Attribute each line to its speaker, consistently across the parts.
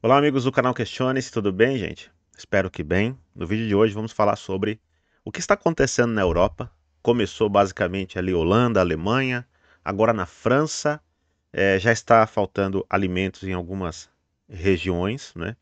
Speaker 1: Olá, amigos do canal Questione-se, tudo bem, gente? Espero que bem. No vídeo de hoje vamos falar sobre o que está acontecendo na Europa. Começou basicamente ali Holanda, Alemanha, agora na França. É, já está faltando alimentos em algumas regiões, né?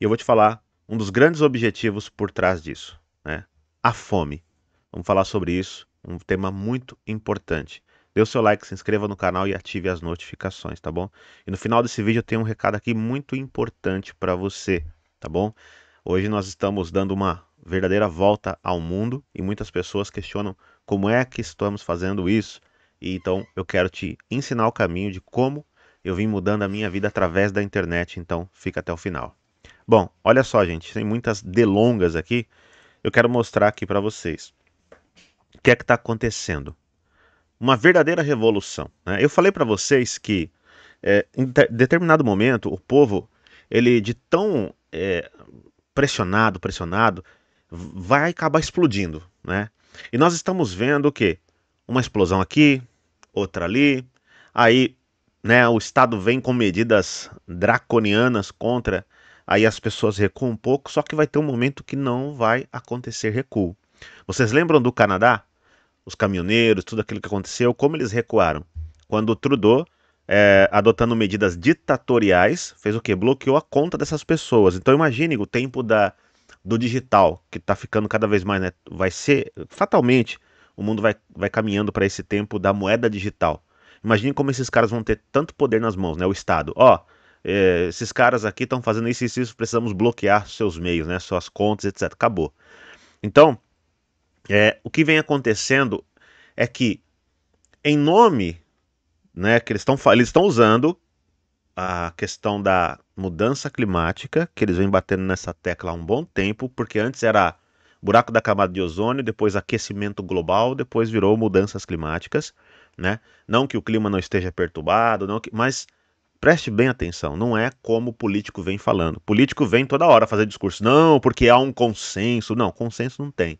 Speaker 1: E eu vou te falar um dos grandes objetivos por trás disso, né? A fome. Vamos falar sobre isso, um tema muito importante. Dê o seu like, se inscreva no canal e ative as notificações, tá bom? E no final desse vídeo eu tenho um recado aqui muito importante para você, tá bom? Hoje nós estamos dando uma verdadeira volta ao mundo e muitas pessoas questionam como é que estamos fazendo isso. E então eu quero te ensinar o caminho de como eu vim mudando a minha vida através da internet, então fica até o final. Bom, olha só, gente, tem muitas delongas aqui. Eu quero mostrar aqui para vocês o que é que está acontecendo uma verdadeira revolução. Né? Eu falei para vocês que é, em determinado momento o povo, ele de tão é, pressionado, pressionado, vai acabar explodindo, né? E nós estamos vendo o que uma explosão aqui, outra ali, aí, né? O Estado vem com medidas draconianas contra, aí as pessoas recuam um pouco, só que vai ter um momento que não vai acontecer recuo. Vocês lembram do Canadá? os caminhoneiros, tudo aquilo que aconteceu, como eles recuaram. Quando o Trudeau, é, adotando medidas ditatoriais, fez o que? Bloqueou a conta dessas pessoas. Então imagine o tempo da, do digital, que está ficando cada vez mais, né? Vai ser, fatalmente, o mundo vai, vai caminhando para esse tempo da moeda digital. Imagine como esses caras vão ter tanto poder nas mãos, né? O Estado. Ó, oh, é, esses caras aqui estão fazendo isso e isso, isso, precisamos bloquear seus meios, né? Suas contas, etc. Acabou. Então, é, o que vem acontecendo é que, em nome né, que eles estão eles usando a questão da mudança climática, que eles vêm batendo nessa tecla há um bom tempo, porque antes era buraco da camada de ozônio, depois aquecimento global, depois virou mudanças climáticas, né? Não que o clima não esteja perturbado, não que, mas preste bem atenção, não é como o político vem falando. O político vem toda hora fazer discurso, não, porque há um consenso. Não, consenso não tem.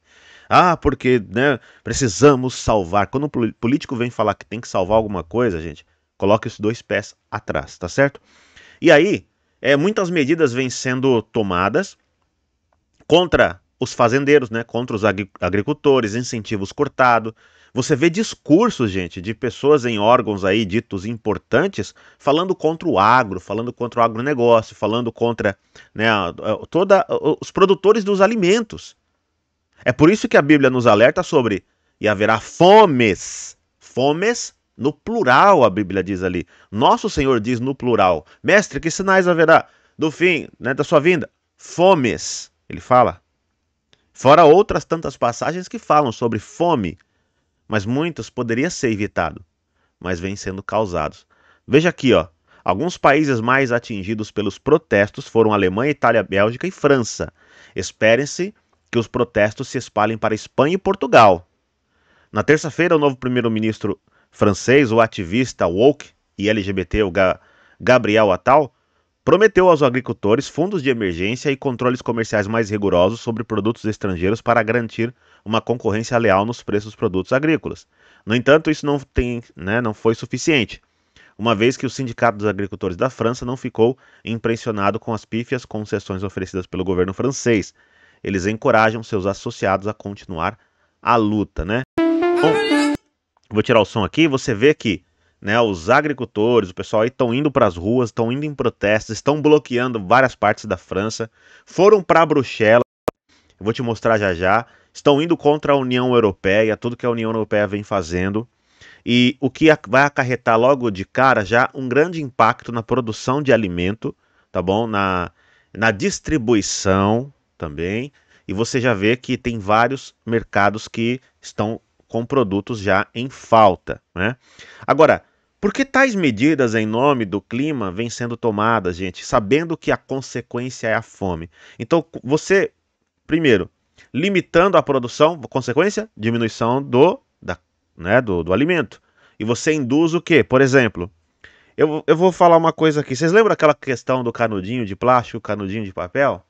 Speaker 1: Ah, porque né, precisamos salvar. Quando o político vem falar que tem que salvar alguma coisa, gente, coloca os dois pés atrás, tá certo? E aí, é, muitas medidas vêm sendo tomadas contra os fazendeiros, né, contra os agricultores, incentivos cortados. Você vê discursos, gente, de pessoas em órgãos aí ditos importantes falando contra o agro, falando contra o agronegócio, falando contra né, toda os produtores dos alimentos. É por isso que a Bíblia nos alerta sobre e haverá fomes. Fomes no plural, a Bíblia diz ali. Nosso Senhor diz no plural: Mestre, que sinais haverá do fim, né, da sua vinda? Fomes, ele fala. Fora outras tantas passagens que falam sobre fome, mas muitos poderia ser evitado, mas vêm sendo causados. Veja aqui, ó. Alguns países mais atingidos pelos protestos foram Alemanha, Itália, Bélgica e França. Esperem-se que os protestos se espalhem para Espanha e Portugal. Na terça-feira, o novo primeiro-ministro francês, o ativista woke e LGBT, o Ga Gabriel Attal, prometeu aos agricultores fundos de emergência e controles comerciais mais rigorosos sobre produtos estrangeiros para garantir uma concorrência leal nos preços dos produtos agrícolas. No entanto, isso não, tem, né, não foi suficiente, uma vez que o Sindicato dos Agricultores da França não ficou impressionado com as pífias concessões oferecidas pelo governo francês eles encorajam seus associados a continuar a luta, né? Bom, vou tirar o som aqui, você vê que né, os agricultores, o pessoal aí estão indo para as ruas, estão indo em protestos, estão bloqueando várias partes da França, foram para Bruxelas, vou te mostrar já já, estão indo contra a União Europeia, tudo que a União Europeia vem fazendo, e o que vai acarretar logo de cara já um grande impacto na produção de alimento, tá bom? Na, na distribuição também e você já vê que tem vários mercados que estão com produtos já em falta. Né? Agora, por que tais medidas em nome do clima vêm sendo tomadas, gente, sabendo que a consequência é a fome? Então, você, primeiro, limitando a produção, consequência, diminuição do, da, né, do, do alimento. E você induz o quê? Por exemplo, eu, eu vou falar uma coisa aqui. Vocês lembram aquela questão do canudinho de plástico, canudinho de papel?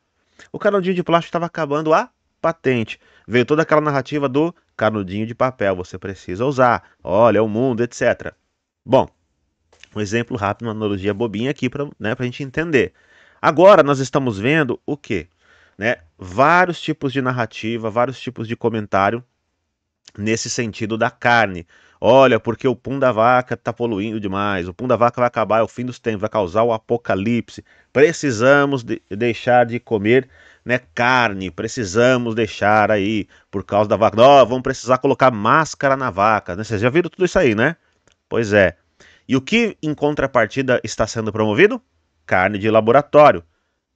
Speaker 1: O canudinho de plástico estava acabando a patente. Veio toda aquela narrativa do canudinho de papel, você precisa usar, olha o mundo, etc. Bom, um exemplo rápido, uma analogia bobinha aqui para né, a gente entender. Agora nós estamos vendo o quê? Né, vários tipos de narrativa, vários tipos de comentário nesse sentido da carne. Olha, porque o pum da vaca está poluindo demais, o pum da vaca vai acabar, é o fim dos tempos, vai causar o apocalipse. Precisamos de deixar de comer né, carne, precisamos deixar aí por causa da vaca. oh, vamos precisar colocar máscara na vaca. Né? Vocês já viram tudo isso aí, né? Pois é. E o que em contrapartida está sendo promovido? Carne de laboratório,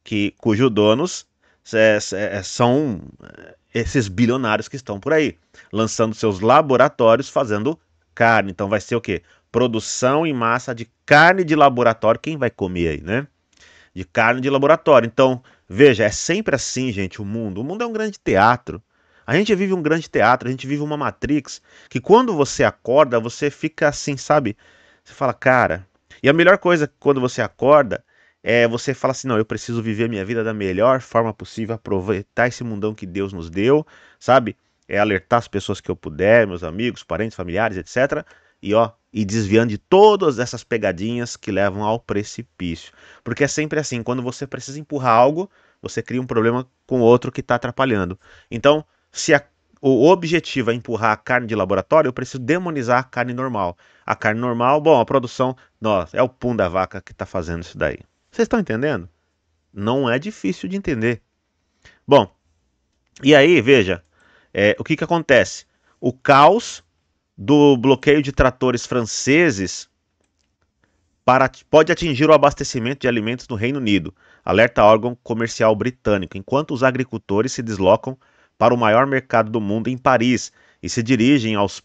Speaker 1: que cujos donos é, é, são eh, esses bilionários que estão por aí, lançando seus laboratórios fazendo carne. Então vai ser o quê? Produção em massa de carne de laboratório. Quem vai comer aí, né? De carne de laboratório. Então, veja, é sempre assim, gente, o mundo. O mundo é um grande teatro. A gente vive um grande teatro, a gente vive uma Matrix que quando você acorda, você fica assim, sabe? Você fala, cara. E a melhor coisa quando você acorda é você fala assim: não, eu preciso viver minha vida da melhor forma possível, aproveitar esse mundão que Deus nos deu, sabe? é alertar as pessoas que eu puder, meus amigos, parentes, familiares, etc. E ó, e desviando de todas essas pegadinhas que levam ao precipício. Porque é sempre assim, quando você precisa empurrar algo, você cria um problema com outro que está atrapalhando. Então, se a, o objetivo é empurrar a carne de laboratório, eu preciso demonizar a carne normal. A carne normal, bom, a produção, nossa, é o pum da vaca que está fazendo isso daí. Vocês estão entendendo? Não é difícil de entender. Bom, e aí, veja, é, o que, que acontece? O caos do bloqueio de tratores franceses para, pode atingir o abastecimento de alimentos no Reino Unido, alerta órgão comercial britânico, enquanto os agricultores se deslocam para o maior mercado do mundo em Paris e se dirigem aos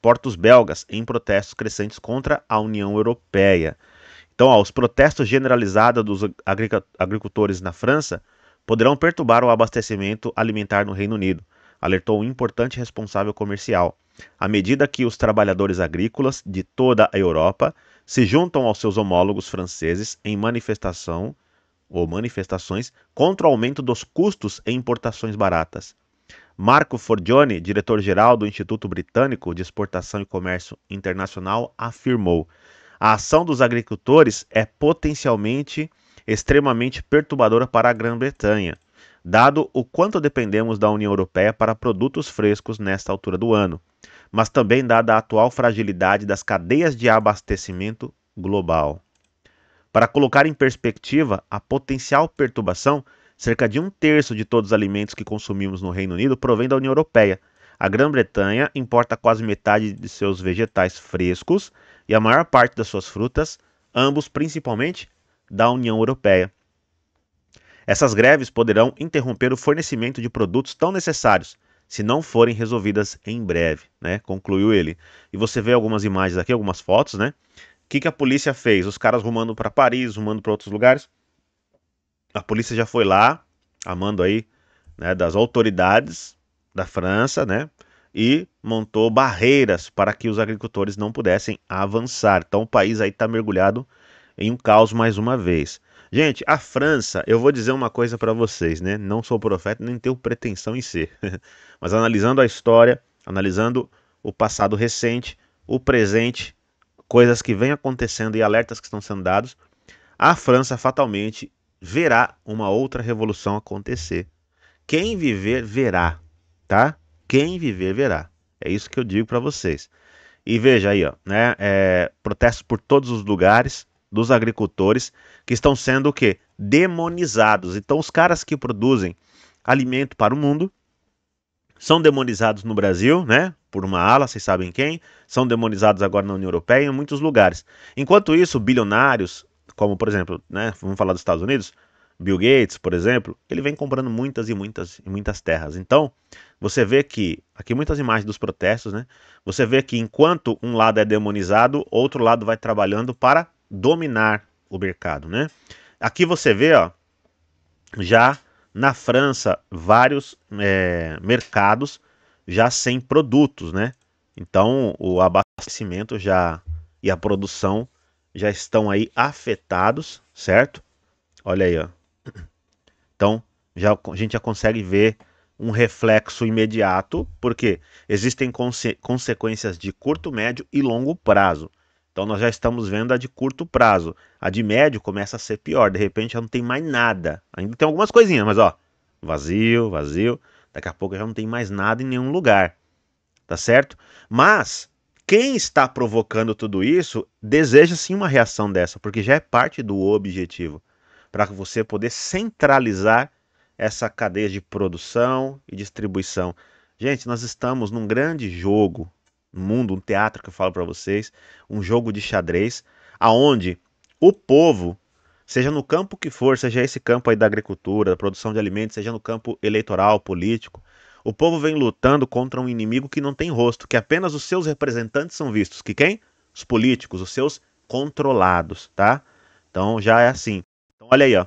Speaker 1: portos belgas em protestos crescentes contra a União Europeia. Então, ó, os protestos generalizados dos agricultores na França poderão perturbar o abastecimento alimentar no Reino Unido alertou um importante responsável comercial. À medida que os trabalhadores agrícolas de toda a Europa se juntam aos seus homólogos franceses em manifestação ou manifestações contra o aumento dos custos em importações baratas. Marco Forgione, diretor-geral do Instituto Britânico de Exportação e Comércio Internacional, afirmou: a ação dos agricultores é potencialmente extremamente perturbadora para a Grã-Bretanha dado o quanto dependemos da União Europeia para produtos frescos nesta altura do ano, mas também dada a atual fragilidade das cadeias de abastecimento global. Para colocar em perspectiva a potencial perturbação, cerca de um terço de todos os alimentos que consumimos no Reino Unido provém da União Europeia. A Grã-Bretanha importa quase metade de seus vegetais frescos e a maior parte das suas frutas, ambos principalmente da União Europeia. Essas greves poderão interromper o fornecimento de produtos tão necessários se não forem resolvidas em breve, né? Concluiu ele. E você vê algumas imagens aqui, algumas fotos, né? O que, que a polícia fez? Os caras rumando para Paris, rumando para outros lugares. A polícia já foi lá, amando aí, né, das autoridades da França, né? E montou barreiras para que os agricultores não pudessem avançar. Então o país aí está mergulhado em um caos mais uma vez. Gente, a França, eu vou dizer uma coisa para vocês, né? Não sou profeta, nem tenho pretensão em ser. Mas analisando a história, analisando o passado recente, o presente, coisas que vêm acontecendo e alertas que estão sendo dados, a França fatalmente verá uma outra revolução acontecer. Quem viver verá, tá? Quem viver verá. É isso que eu digo para vocês. E veja aí, ó, né? É, protestos por todos os lugares dos agricultores que estão sendo o quê? Demonizados. Então os caras que produzem alimento para o mundo são demonizados no Brasil, né? Por uma ala, vocês sabem quem, são demonizados agora na União Europeia e em muitos lugares. Enquanto isso, bilionários, como por exemplo, né, vamos falar dos Estados Unidos, Bill Gates, por exemplo, ele vem comprando muitas e muitas e muitas terras. Então, você vê que aqui muitas imagens dos protestos, né? Você vê que enquanto um lado é demonizado, outro lado vai trabalhando para dominar o mercado, né? Aqui você vê, ó, já na França, vários é, mercados já sem produtos, né? Então, o abastecimento já e a produção já estão aí afetados, certo? Olha aí, ó. Então, já, a gente já consegue ver um reflexo imediato, porque existem conse consequências de curto, médio e longo prazo. Então nós já estamos vendo a de curto prazo. A de médio começa a ser pior, de repente já não tem mais nada. Ainda tem algumas coisinhas, mas ó, vazio, vazio. Daqui a pouco já não tem mais nada em nenhum lugar. Tá certo? Mas quem está provocando tudo isso deseja sim uma reação dessa, porque já é parte do objetivo para você poder centralizar essa cadeia de produção e distribuição. Gente, nós estamos num grande jogo mundo, um teatro que eu falo para vocês, um jogo de xadrez, aonde o povo, seja no campo que for, seja esse campo aí da agricultura, da produção de alimentos, seja no campo eleitoral, político, o povo vem lutando contra um inimigo que não tem rosto, que apenas os seus representantes são vistos, que quem? Os políticos, os seus controlados, tá? Então já é assim. Então olha aí, ó.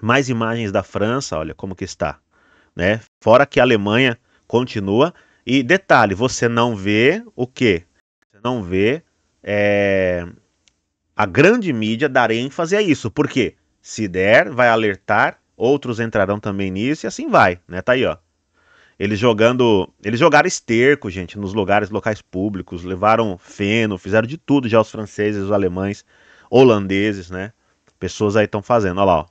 Speaker 1: Mais imagens da França, olha como que está, né? Fora que a Alemanha continua e detalhe, você não vê o quê? Você não vê é, a grande mídia dar ênfase a isso. porque Se der, vai alertar, outros entrarão também nisso e assim vai, né? Tá aí, ó. Eles jogando, eles jogaram esterco, gente, nos lugares, locais públicos, levaram feno, fizeram de tudo já os franceses, os alemães, holandeses, né? Pessoas aí estão fazendo, ó lá, ó.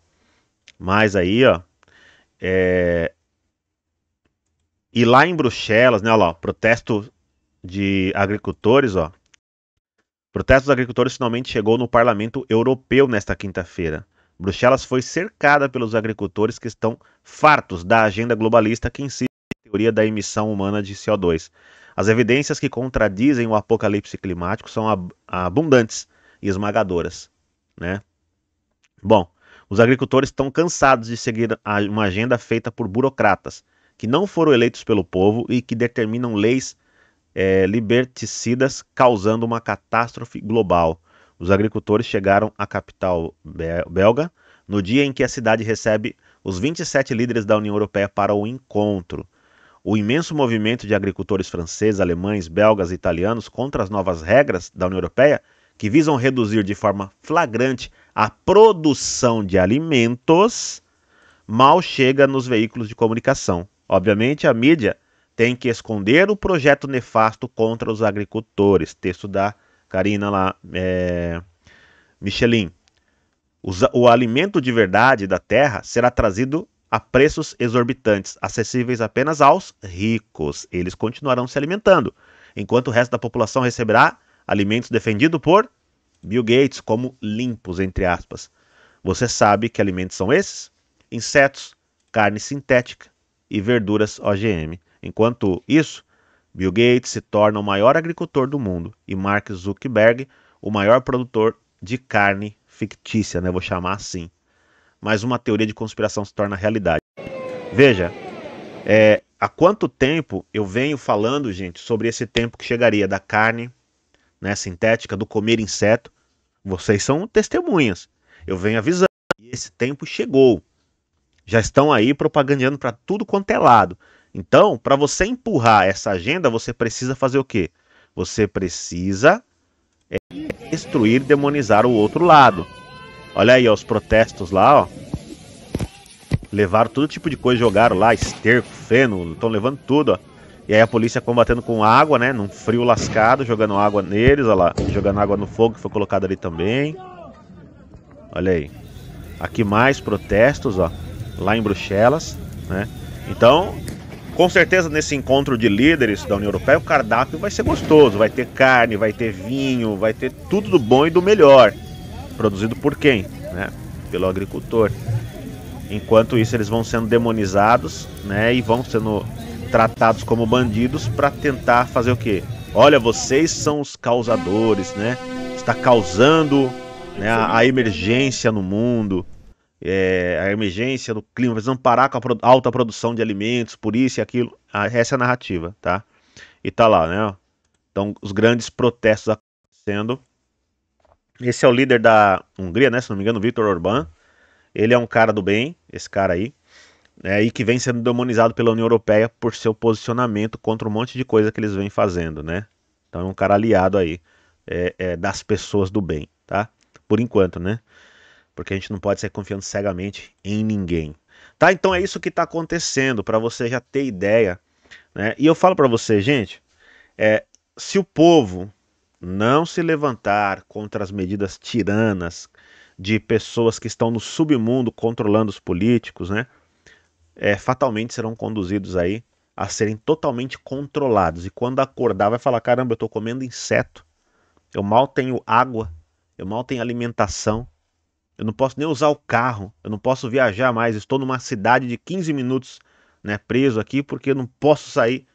Speaker 1: Mas aí, ó, é, e lá em Bruxelas, né, olha lá, protesto de agricultores, ó. Protesto dos agricultores finalmente chegou no Parlamento Europeu nesta quinta-feira. Bruxelas foi cercada pelos agricultores que estão fartos da agenda globalista que insiste na teoria da emissão humana de CO2. As evidências que contradizem o apocalipse climático são ab abundantes e esmagadoras, né? Bom, os agricultores estão cansados de seguir uma agenda feita por burocratas que não foram eleitos pelo povo e que determinam leis é, liberticidas, causando uma catástrofe global. Os agricultores chegaram à capital belga no dia em que a cidade recebe os 27 líderes da União Europeia para o encontro. O imenso movimento de agricultores franceses, alemães, belgas e italianos contra as novas regras da União Europeia, que visam reduzir de forma flagrante a produção de alimentos, mal chega nos veículos de comunicação. Obviamente, a mídia tem que esconder o projeto nefasto contra os agricultores. Texto da Karina lá, é... Michelin. O alimento de verdade da terra será trazido a preços exorbitantes, acessíveis apenas aos ricos. Eles continuarão se alimentando, enquanto o resto da população receberá alimentos defendidos por Bill Gates como limpos, entre aspas. Você sabe que alimentos são esses? Insetos, carne sintética, e verduras OGM. Enquanto isso, Bill Gates se torna o maior agricultor do mundo e Mark Zuckerberg o maior produtor de carne fictícia, né? Vou chamar assim. Mas uma teoria de conspiração se torna realidade. Veja, é, há quanto tempo eu venho falando, gente, sobre esse tempo que chegaria da carne né, sintética, do comer inseto? Vocês são testemunhas. Eu venho avisando. E esse tempo chegou já estão aí propagandeando para tudo quanto é lado. Então, para você empurrar essa agenda, você precisa fazer o quê? Você precisa é, destruir, demonizar o outro lado. Olha aí ó, os protestos lá, ó. Levaram todo tipo de coisa, jogaram lá, esterco, feno, estão levando tudo, ó. E aí a polícia combatendo com água, né? Num frio lascado, jogando água neles, olha lá. Jogando água no fogo que foi colocado ali também. Olha aí. Aqui mais protestos, ó lá em Bruxelas, né? Então, com certeza nesse encontro de líderes da União Europeia o cardápio vai ser gostoso, vai ter carne, vai ter vinho, vai ter tudo do bom e do melhor, produzido por quem, né? Pelo agricultor. Enquanto isso eles vão sendo demonizados, né? E vão sendo tratados como bandidos para tentar fazer o quê? Olha, vocês são os causadores, né? Está causando né, a, a emergência no mundo é, a emergência do clima, precisamos parar com a pro, alta produção de alimentos, por isso e aquilo. Ah, essa é a narrativa, tá? E tá lá, né? Então, os grandes protestos acontecendo. Esse é o líder da Hungria, né? Se não me engano, Viktor Orbán. Ele é um cara do bem, esse cara aí. É, e que vem sendo demonizado pela União Europeia por seu posicionamento contra um monte de coisa que eles vêm fazendo, né? Então é um cara aliado aí é, é, das pessoas do bem, tá? Por enquanto, né? porque a gente não pode ser confiando cegamente em ninguém. Tá? Então é isso que está acontecendo, para você já ter ideia. Né? E eu falo para você, gente, é, se o povo não se levantar contra as medidas tiranas de pessoas que estão no submundo controlando os políticos, né? É, fatalmente serão conduzidos aí a serem totalmente controlados. E quando acordar, vai falar: caramba, eu estou comendo inseto, eu mal tenho água, eu mal tenho alimentação, eu não posso nem usar o carro, eu não posso viajar mais, estou numa cidade de 15 minutos né, preso aqui porque eu não posso sair.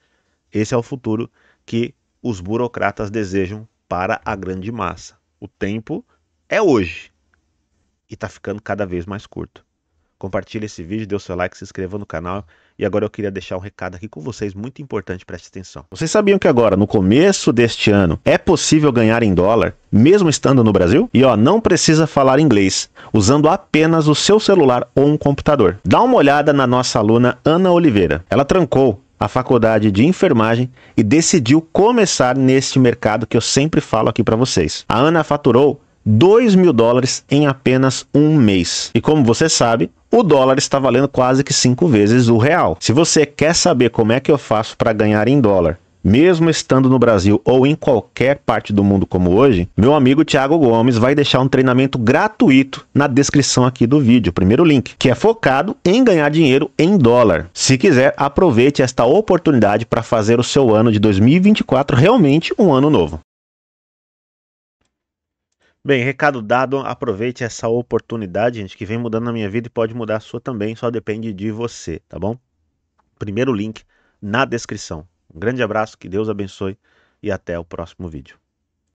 Speaker 1: Esse é o futuro que os burocratas desejam para a grande massa. O tempo é hoje e está ficando cada vez mais curto. Compartilhe esse vídeo, dê o seu like, se inscreva no canal e agora eu queria deixar um recado aqui com vocês muito importante, preste atenção. Vocês sabiam que agora, no começo deste ano, é possível ganhar em dólar, mesmo estando no Brasil? E ó, não precisa falar inglês, usando apenas o seu celular ou um computador. Dá uma olhada na nossa aluna Ana Oliveira. Ela trancou a faculdade de enfermagem e decidiu começar neste mercado que eu sempre falo aqui para vocês. A Ana faturou 2 mil dólares em apenas um mês. E como você sabe, o dólar está valendo quase que cinco vezes o real. Se você quer saber como é que eu faço para ganhar em dólar, mesmo estando no Brasil ou em qualquer parte do mundo como hoje, meu amigo Thiago Gomes vai deixar um treinamento gratuito na descrição aqui do vídeo, primeiro link, que é focado em ganhar dinheiro em dólar. Se quiser, aproveite esta oportunidade para fazer o seu ano de 2024 realmente um ano novo. Bem, recado dado, aproveite essa oportunidade, gente, que vem mudando a minha vida e pode mudar a sua também, só depende de você, tá bom? Primeiro link na descrição. Um grande abraço, que Deus abençoe e até o próximo vídeo.